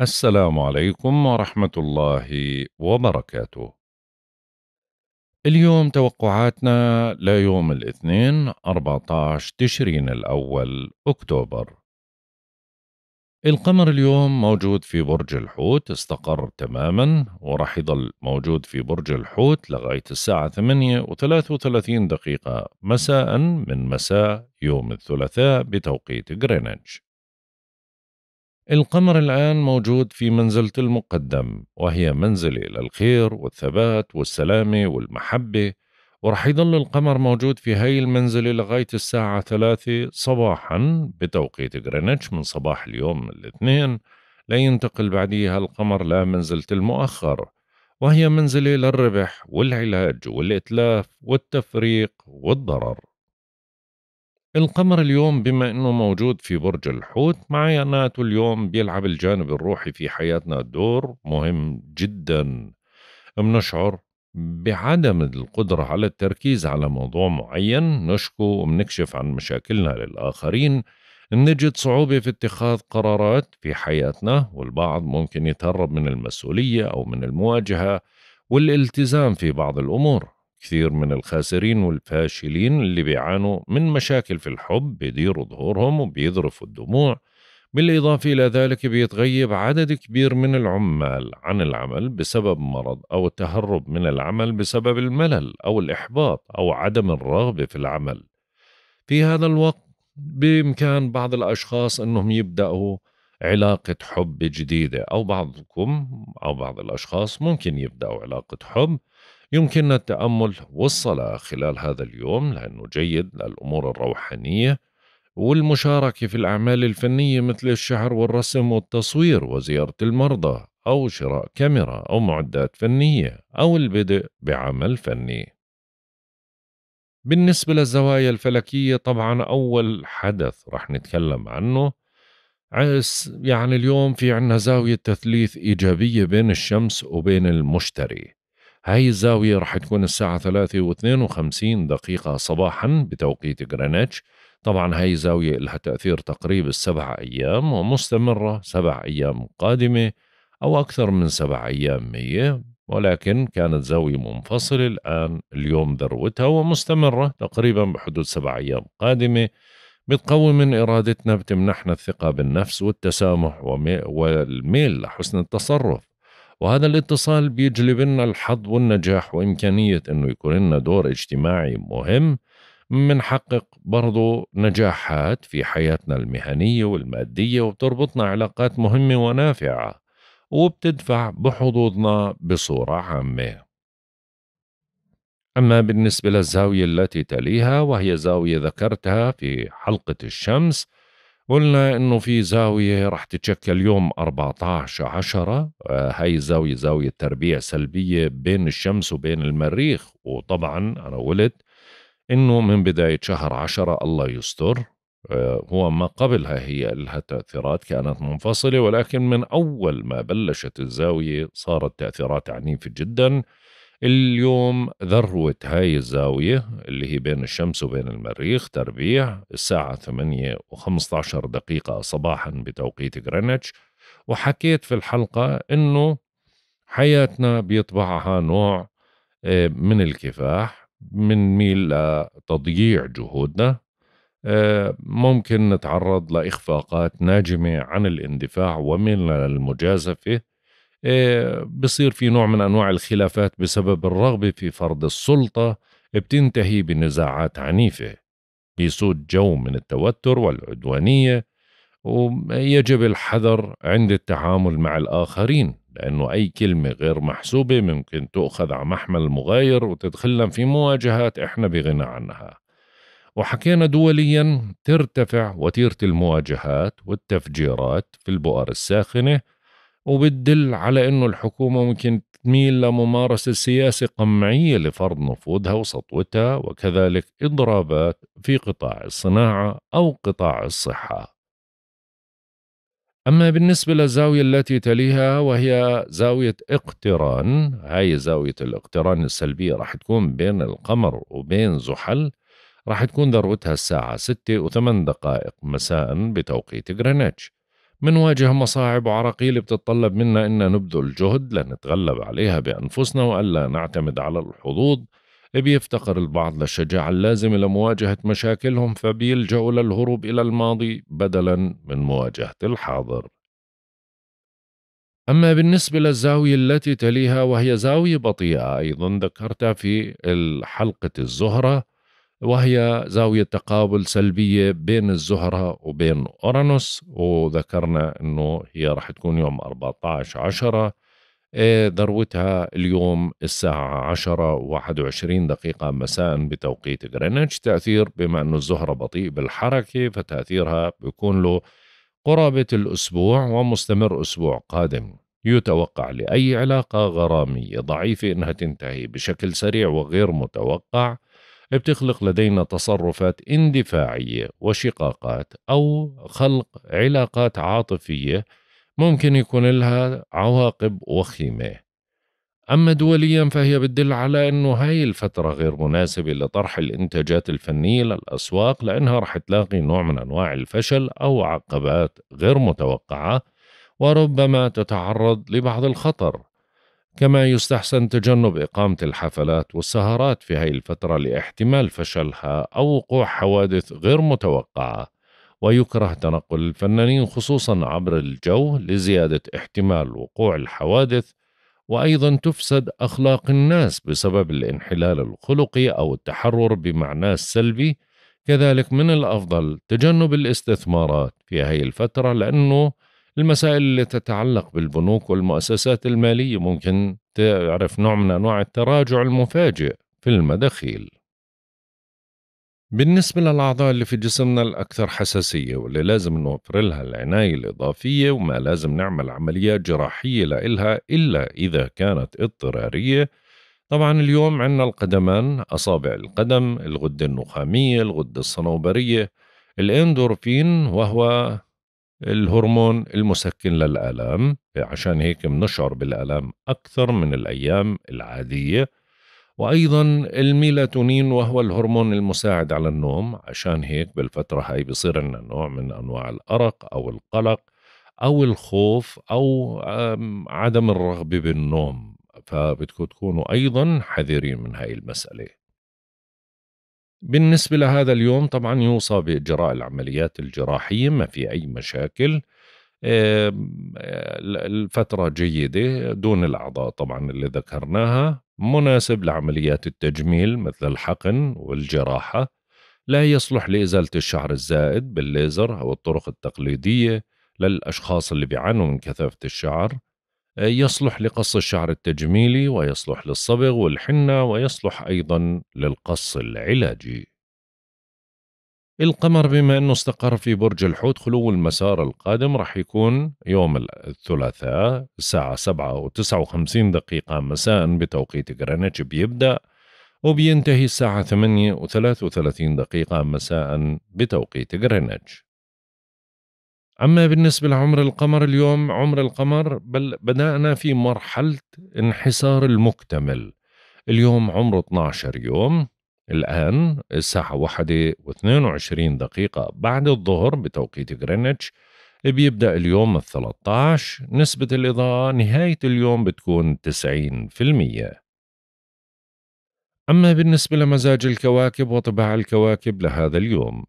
السلام عليكم ورحمة الله وبركاته. اليوم توقعاتنا ليوم الاثنين 14 تشرين الأول أكتوبر. القمر اليوم موجود في برج الحوت استقر تماما ورح يضل موجود في برج الحوت لغاية الساعة 8 و33 دقيقة مساء من مساء يوم الثلاثاء بتوقيت غرينتش. القمر الآن موجود في منزلة المقدم وهي منزلة للخير والثبات والسلامة والمحبة ورح يضل القمر موجود في هاي المنزلة لغاية الساعة ثلاثة صباحا بتوقيت غرينتش من صباح اليوم الاثنين لينتقل بعديها القمر لمنزلة المؤخر وهي منزلة للربح والعلاج والإتلاف والتفريق والضرر القمر اليوم بما انه موجود في برج الحوت معناته اليوم بيلعب الجانب الروحي في حياتنا دور مهم جدا بنشعر بعدم القدرة على التركيز على موضوع معين نشكو ومنكشف عن مشاكلنا للآخرين نجد صعوبة في اتخاذ قرارات في حياتنا والبعض ممكن يتهرب من المسؤولية أو من المواجهة والالتزام في بعض الأمور كثير من الخاسرين والفاشلين اللي بيعانوا من مشاكل في الحب بيديروا ظهورهم وبيذرفوا الدموع بالإضافة إلى ذلك بيتغيب عدد كبير من العمال عن العمل بسبب مرض أو التهرب من العمل بسبب الملل أو الإحباط أو عدم الرغبة في العمل في هذا الوقت بإمكان بعض الأشخاص أنهم يبدأوا علاقة حب جديدة أو بعضكم أو بعض الأشخاص ممكن يبدأوا علاقة حب يمكننا التأمل والصلاة خلال هذا اليوم لأنه جيد للأمور الروحانية والمشاركة في الأعمال الفنية مثل الشعر والرسم والتصوير وزيارة المرضى أو شراء كاميرا أو معدات فنية أو البدء بعمل فني. بالنسبة للزوايا الفلكية طبعا أول حدث رح نتكلم عنه يعني اليوم في عنا زاوية تثليث إيجابية بين الشمس وبين المشتري هاي الزاوية رح تكون الساعة 3 و52 دقيقة صباحا بتوقيت غرينتش طبعا هاي الزاوية لها تأثير تقريب السبع أيام ومستمرة سبع أيام قادمة أو أكثر من سبع أيام مية ولكن كانت زاوية منفصلة الآن اليوم ذروتها ومستمرة تقريبا بحدود سبع أيام قادمة بتقوي من إرادتنا بتمنحنا الثقة بالنفس والتسامح والميل لحسن التصرف وهذا الاتصال بيجلب لنا الحظ والنجاح وإمكانية أنه يكون لنا دور اجتماعي مهم منحقق برضو نجاحات في حياتنا المهنية والمادية وبتربطنا علاقات مهمة ونافعة وبتدفع بحظوظنا بصورة عامة أما بالنسبة للزاوية التي تليها وهي زاوية ذكرتها في حلقة الشمس قلنا انه في زاويه رح تتشكل يوم 14 10 آه، هاي الزاويه زاويه تربيع سلبيه بين الشمس وبين المريخ وطبعا انا قلت انه من بدايه شهر 10 الله يستر آه، هو ما قبلها هي لها تأثيرات كانت منفصلة ولكن من أول ما بلشت الزاوية صارت تأثيرات عنيفة جداً اليوم ذروة هاي الزاوية اللي هي بين الشمس وبين المريخ تربيع الساعة 8 و15 دقيقة صباحا بتوقيت غرينتش وحكيت في الحلقة إنه حياتنا بيطبعها نوع آه، من الكفاح من ميل لتضييع جهودنا آه، ممكن نتعرض لإخفاقات ناجمة عن الاندفاع ومن المجازفة إيه، بصير في نوع من انواع الخلافات بسبب الرغبه في فرض السلطه بتنتهي بنزاعات عنيفه بيسود جو من التوتر والعدوانيه ويجب الحذر عند التعامل مع الآخرين لأنه أي كلمة غير محسوبة ممكن تؤخذ على محمل المغاير وتدخلنا في مواجهات إحنا بغنى عنها وحكينا دوليا ترتفع وتيرة المواجهات والتفجيرات في البؤر الساخنة وبتدل على أنه الحكومة ممكن تميل لممارسة سياسة قمعية لفرض نفوذها وسطوتها وكذلك إضرابات في قطاع الصناعة أو قطاع الصحة أما بالنسبة للزاوية التي تليها وهي زاوية اقتران هاي زاوية الاقتران السلبية راح تكون بين القمر وبين زحل راح تكون ذروتها الساعة 6 و8 دقائق مساء بتوقيت غرينتش منواجه مصاعب وعراقيل بتتطلب منا أن نبذل جهد لنتغلب عليها بأنفسنا وألا نعتمد على الحظوظ بيفتقر البعض للشجاعة اللازمة لمواجهة مشاكلهم فبيلجأوا للهروب إلى الماضي بدلا من مواجهة الحاضر أما بالنسبة للزاوية التي تليها وهي زاوية بطيئة أيضا ذكرتها في حلقة الزهرة وهي زاوية تقابل سلبية بين الزهرة وبين أورانوس وذكرنا أنه هي راح تكون يوم 14 عشرة إيه ذروتها اليوم الساعة 10 و21 دقيقة مساء بتوقيت غرينتش تأثير بما أنه الزهرة بطيء بالحركة فتأثيرها بيكون له قرابة الأسبوع ومستمر أسبوع قادم يتوقع لأي علاقة غرامية ضعيفة أنها تنتهي بشكل سريع وغير متوقع بتخلق لدينا تصرفات اندفاعية وشقاقات أو خلق علاقات عاطفية ممكن يكون لها عواقب وخيمة أما دوليا فهي بتدل على أنه هاي الفترة غير مناسبة لطرح الإنتاجات الفنية للأسواق لأنها رح تلاقي نوع من أنواع الفشل أو عقبات غير متوقعة وربما تتعرض لبعض الخطر كما يستحسن تجنب إقامة الحفلات والسهرات في هذه الفترة لاحتمال فشلها أو وقوع حوادث غير متوقعة ويكره تنقل الفنانين خصوصا عبر الجو لزيادة احتمال وقوع الحوادث وأيضا تفسد أخلاق الناس بسبب الانحلال الخلقي أو التحرر بمعناه السلبي كذلك من الأفضل تجنب الاستثمارات في هذه الفترة لأنه المسائل اللي تتعلق بالبنوك والمؤسسات المالية ممكن تعرف نوع من أنواع التراجع المفاجئ في المداخيل بالنسبة للأعضاء اللي في جسمنا الأكثر حساسية واللي لازم نوفر لها العناية الإضافية وما لازم نعمل عمليات جراحية لإلها إلا إذا كانت اضطرارية طبعا اليوم عندنا القدمان أصابع القدم الغدة النخامية الغدة الصنوبرية الإندورفين وهو الهرمون المسكن للآلام عشان هيك بنشعر بالآلام أكثر من الأيام العادية وأيضا الميلاتونين وهو الهرمون المساعد على النوم عشان هيك بالفترة هاي بصير لنا نوع من أنواع الأرق أو القلق أو الخوف أو عدم الرغبة بالنوم فبدكم تكونوا أيضا حذرين من هاي المسألة بالنسبة لهذا اليوم طبعا يوصى بإجراء العمليات الجراحية ما في أي مشاكل آه، الفترة جيدة دون الأعضاء طبعا اللي ذكرناها مناسب لعمليات التجميل مثل الحقن والجراحة لا يصلح لإزالة الشعر الزائد بالليزر أو الطرق التقليدية للأشخاص اللي بيعانوا من كثافة الشعر يصلح لقص الشعر التجميلي ويصلح للصبغ والحنة ويصلح أيضا للقص العلاجي القمر بما أنه استقر في برج الحوت خلو المسار القادم راح يكون يوم الثلاثاء الساعة سبعة وتسعة وخمسين دقيقة مساء بتوقيت غرينتش بيبدأ وبينتهي الساعة ثمانية وثلاث وثلاثين دقيقة مساء بتوقيت غرينتش أما بالنسبة لعمر القمر اليوم عمر القمر بل بدأنا في مرحلة انحسار المكتمل اليوم عمره 12 يوم الآن الساعة واحدة و22 دقيقة بعد الظهر بتوقيت غرينتش بيبدأ اليوم الثلاثة نسبة الإضاءة نهاية اليوم بتكون 90% أما بالنسبة لمزاج الكواكب وطباع الكواكب لهذا اليوم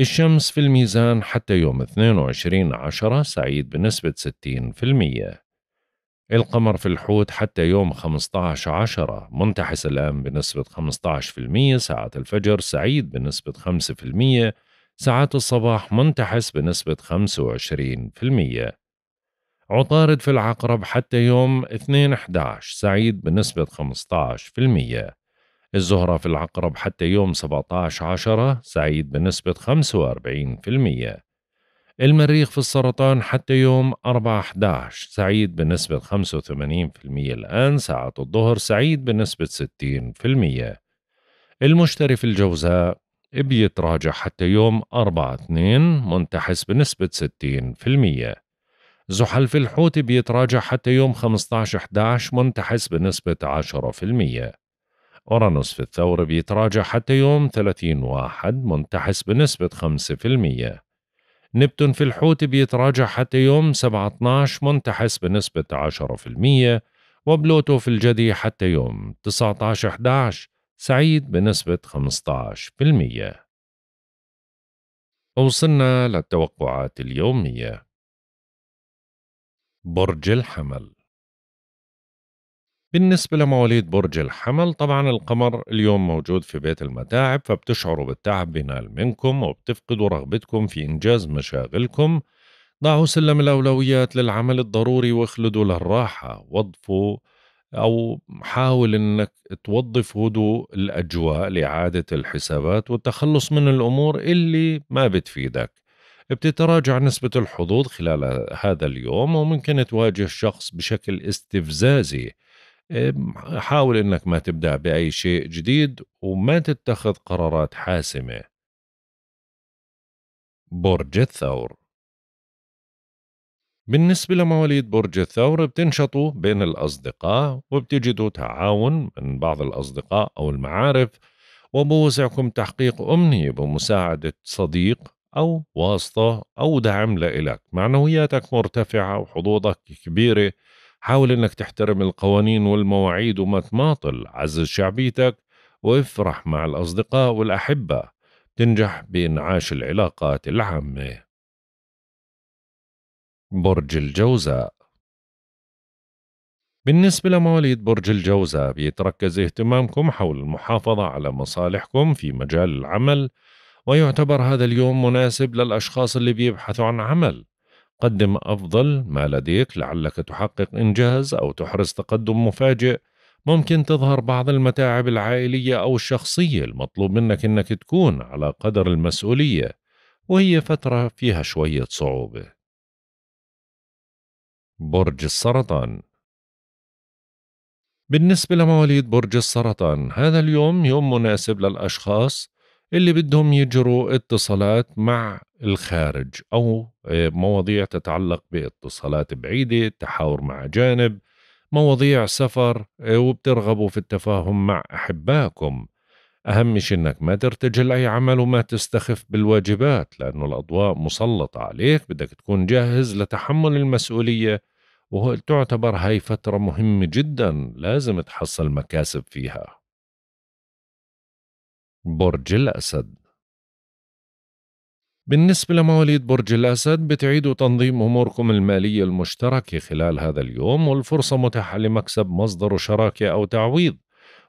الشمس في الميزان حتى يوم 22 عشرة سعيد بنسبة 60% القمر في الحوت حتى يوم 15 عشرة منتحس الآن بنسبة 15% ساعات الفجر سعيد بنسبة 5% ساعات الصباح منتحس بنسبة 25% عطارد في العقرب حتى يوم 2/11 سعيد بنسبة 15% الزهرة في العقرب حتى يوم 17 عشرة سعيد بنسبة 45% المريخ في السرطان حتى يوم 4 11 سعيد بنسبة 85% الآن ساعة الظهر سعيد بنسبة 60% المشتري في الجوزاء بيتراجع حتى يوم 4 2 منتحس بنسبة 60% زحل في الحوت بيتراجع حتى يوم 15 11 منتحس بنسبة 10% أورانوس في الثور بيتراجع حتى يوم 30 واحد منتحس بنسبة 5% نبتون في الحوت بيتراجع حتى يوم 17 منتحس بنسبة 10% وبلوتو في الجدي حتى يوم 19 11 سعيد بنسبة 15% وصلنا للتوقعات اليومية برج الحمل بالنسبة لمواليد برج الحمل طبعا القمر اليوم موجود في بيت المتاعب فبتشعروا بالتعب بينال منكم وبتفقدوا رغبتكم في إنجاز مشاغلكم ضعوا سلم الأولويات للعمل الضروري واخلدوا للراحة وظفوا أو حاول أنك توظف هدوء الأجواء لإعادة الحسابات والتخلص من الأمور اللي ما بتفيدك بتتراجع نسبة الحظوظ خلال هذا اليوم وممكن تواجه شخص بشكل استفزازي حاول انك ما تبدع باي شيء جديد وما تتخذ قرارات حاسمه برج الثور بالنسبة لمواليد برج الثور بتنشطوا بين الأصدقاء وبتجدوا تعاون من بعض الأصدقاء أو المعارف وبوسعكم تحقيق أمنية بمساعدة صديق أو واسطة أو دعم لإلك معنوياتك مرتفعة وحظوظك كبيرة حاول انك تحترم القوانين والمواعيد وما تماطل عزز شعبيتك وافرح مع الأصدقاء والأحبة تنجح بإنعاش العلاقات العامة برج الجوزاء بالنسبة لمواليد برج الجوزاء بيتركز اهتمامكم حول المحافظة على مصالحكم في مجال العمل ويعتبر هذا اليوم مناسب للأشخاص اللي بيبحثوا عن عمل قدم أفضل ما لديك لعلك تحقق إنجاز أو تحرز تقدم مفاجئ ممكن تظهر بعض المتاعب العائلية أو الشخصية المطلوب منك أنك تكون على قدر المسؤولية وهي فترة فيها شوية صعوبة برج السرطان بالنسبة لمواليد برج السرطان هذا اليوم يوم مناسب للأشخاص اللي بدهم يجروا اتصالات مع الخارج أو آه، مواضيع تتعلق باتصالات بعيدة تحاور مع جانب مواضيع سفر آه، وبترغبوا في التفاهم مع أحبائكم أهم شيء إنك ما ترتجل أي عمل وما تستخف بالواجبات لأنه الأضواء مسلطة عليك بدك تكون جاهز لتحمل المسؤولية وتعتبر هاي فترة مهمة جدا لازم تحصل مكاسب فيها برج الأسد بالنسبة لمواليد برج الأسد بتعيدوا تنظيم أموركم المالية المشتركة خلال هذا اليوم والفرصة متاحة لمكسب مصدر شراكة أو تعويض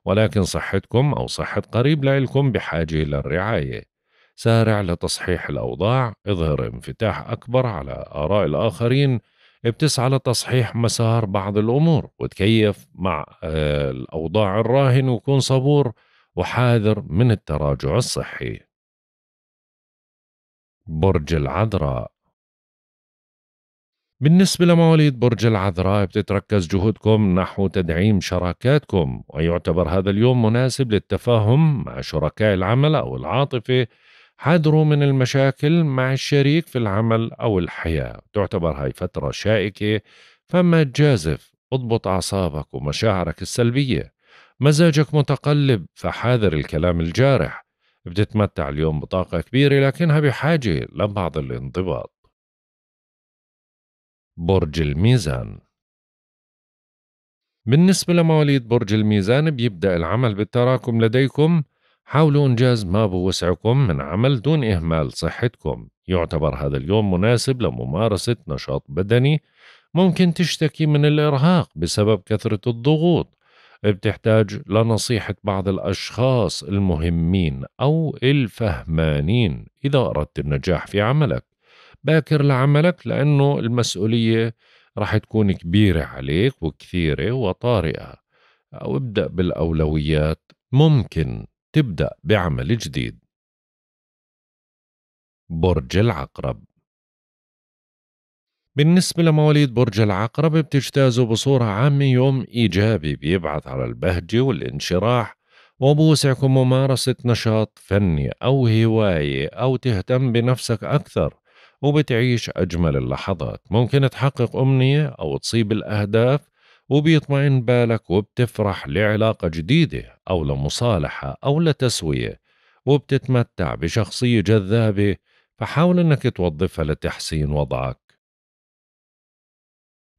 ولكن صحتكم أو صحة قريب لإلكم بحاجة للرعاية سارع لتصحيح الأوضاع اظهر انفتاح أكبر على آراء الآخرين بتسعى لتصحيح مسار بعض الأمور وتكيف مع آه، الأوضاع الراهن وكون صبور وحاذر من التراجع الصحي برج العذراء بالنسبة لمواليد برج العذراء بتتركز جهودكم نحو تدعيم شراكاتكم ويعتبر هذا اليوم مناسب للتفاهم مع شركاء العمل أو العاطفة حذروا من المشاكل مع الشريك في العمل أو الحياة تعتبر هاي فترة شائكة فما تجازف اضبط أعصابك ومشاعرك السلبية مزاجك متقلب فحاذر الكلام الجارح بتتمتع اليوم بطاقة كبيرة لكنها بحاجة لبعض الانضباط برج الميزان بالنسبة لمواليد برج الميزان بيبدأ العمل بالتراكم لديكم حاولوا إنجاز ما بوسعكم من عمل دون إهمال صحتكم يعتبر هذا اليوم مناسب لممارسة نشاط بدني ممكن تشتكي من الإرهاق بسبب كثرة الضغوط بتحتاج لنصيحة بعض الأشخاص المهمين أو الفهمانين إذا أردت النجاح في عملك باكر لعملك لأنه المسؤولية راح تكون كبيرة عليك وكثيرة وطارئة أو ابدأ بالأولويات ممكن تبدأ بعمل جديد برج العقرب بالنسبة لمواليد برج العقرب بتجتازوا بصورة عامة يوم إيجابي بيبعث على البهجة والانشراح وبوسعكم ممارسة نشاط فني أو هواية أو تهتم بنفسك أكثر وبتعيش أجمل اللحظات ممكن تحقق أمنية أو تصيب الأهداف وبيطمئن بالك وبتفرح لعلاقة جديدة أو لمصالحة أو لتسوية وبتتمتع بشخصية جذابة فحاول أنك توظفها لتحسين وضعك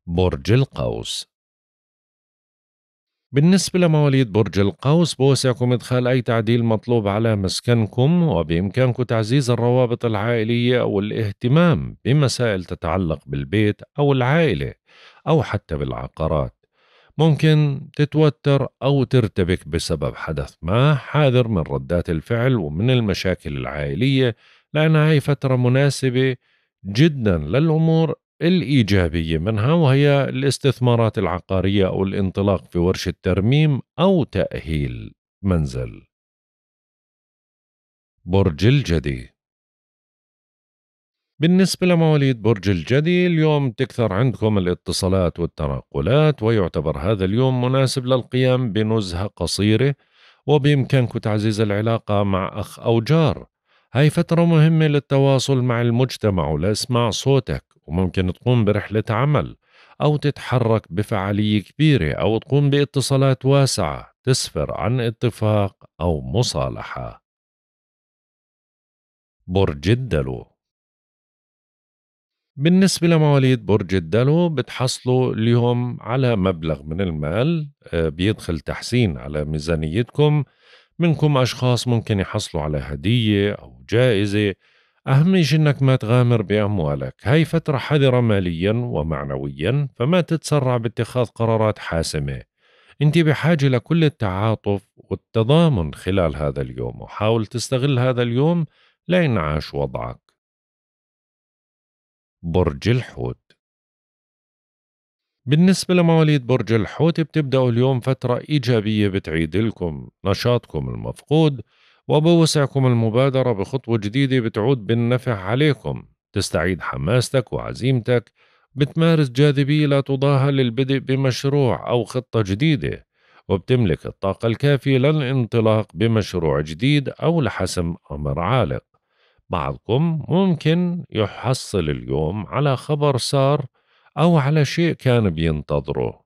برج القوس بالنسبة لمواليد برج القوس بوسعكم إدخال أي تعديل مطلوب على مسكنكم وبإمكانكم تعزيز الروابط العائلية أو الاهتمام بمسائل تتعلق بالبيت أو العائلة أو حتى بالعقارات ممكن تتوتر أو ترتبك بسبب حدث ما حاذر من ردات الفعل ومن المشاكل العائلية لأن هاي فترة مناسبة جدا للأمور الإيجابية منها وهي الاستثمارات العقارية أو الانطلاق في ورشة ترميم أو تأهيل منزل. برج الجدي بالنسبة لمواليد برج الجدي اليوم تكثر عندكم الاتصالات والتنقلات ويعتبر هذا اليوم مناسب للقيام بنزهة قصيرة وبإمكانكم تعزيز العلاقة مع أخ أو جار هاي فترة مهمة للتواصل مع المجتمع ولإسماع صوتك وممكن تقوم برحلة عمل أو تتحرك بفعالية كبيرة أو تقوم باتصالات واسعة تسفر عن اتفاق أو مصالحة برج الدلو بالنسبة لمواليد برج الدلو بتحصلوا اليوم على مبلغ من المال آه، بيدخل تحسين على ميزانيتكم منكم أشخاص ممكن يحصلوا على هدية أو جائزة أهم شيء إنك ما تغامر بأموالك هاي فترة حذرة ماليا ومعنويا فما تتسرع باتخاذ قرارات حاسمة أنت بحاجة لكل التعاطف والتضامن خلال هذا اليوم وحاول تستغل هذا اليوم لينعاش وضعك برج الحوت بالنسبة لمواليد برج الحوت بتبدأوا اليوم فترة إيجابية بتعيد لكم نشاطكم المفقود وبوسعكم المبادرة بخطوة جديدة بتعود بالنفع عليكم تستعيد حماستك وعزيمتك بتمارس جاذبية لا تضاهى للبدء بمشروع أو خطة جديدة وبتملك الطاقة الكافية للانطلاق بمشروع جديد أو لحسم أمر عالق بعضكم ممكن يحصل اليوم على خبر صار أو على شيء كان بينتظره